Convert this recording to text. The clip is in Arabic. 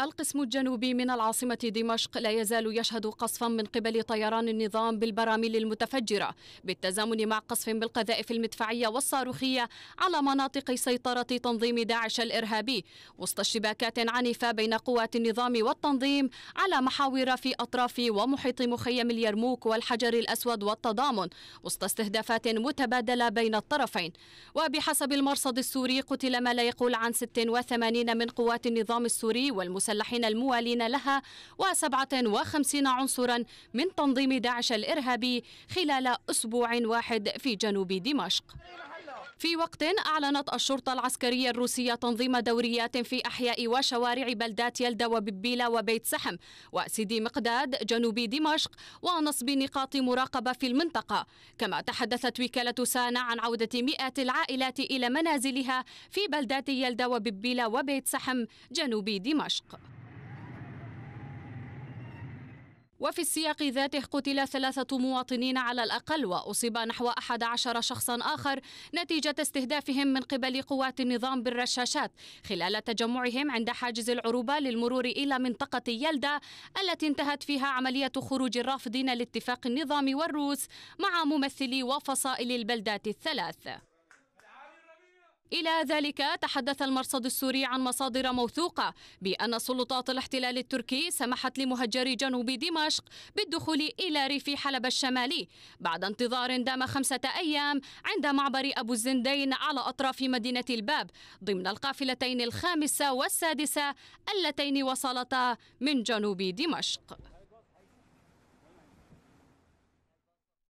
القسم الجنوبي من العاصمة دمشق لا يزال يشهد قصفا من قبل طيران النظام بالبراميل المتفجرة بالتزامن مع قصف بالقذائف المدفعية والصاروخية على مناطق سيطرة تنظيم داعش الإرهابي وسط اشتباكات عنيفة بين قوات النظام والتنظيم على محاور في أطراف ومحيط مخيم اليرموك والحجر الأسود والتضامن وسط استهدافات متبادلة بين الطرفين وبحسب المرصد السوري قتل ما لا يقول عن 86 من قوات النظام السوري والمسلمين المسلحين الموالين لها و57 عنصرا من تنظيم داعش الإرهابي خلال أسبوع واحد في جنوب دمشق في وقت أعلنت الشرطة العسكرية الروسية تنظيم دوريات في أحياء وشوارع بلدات يلدا وببيلة وبيت سحم وسيدي مقداد جنوب دمشق ونصب نقاط مراقبة في المنطقة كما تحدثت وكالة سانا عن عودة مئات العائلات إلى منازلها في بلدات يلدا وببيلة وبيت سحم جنوب دمشق وفي السياق ذاته قتل ثلاثة مواطنين على الأقل وأصيب نحو 11 شخصا آخر نتيجة استهدافهم من قبل قوات النظام بالرشاشات خلال تجمعهم عند حاجز العروبة للمرور إلى منطقة يلدا التي انتهت فيها عملية خروج الرافضين لاتفاق النظام والروس مع ممثلي وفصائل البلدات الثلاث إلى ذلك تحدث المرصد السوري عن مصادر موثوقة بأن سلطات الاحتلال التركي سمحت لمهجري جنوب دمشق بالدخول إلى ريف حلب الشمالي بعد انتظار دام خمسة أيام عند معبر أبو الزندين على أطراف مدينة الباب ضمن القافلتين الخامسة والسادسة اللتين وصلتا من جنوب دمشق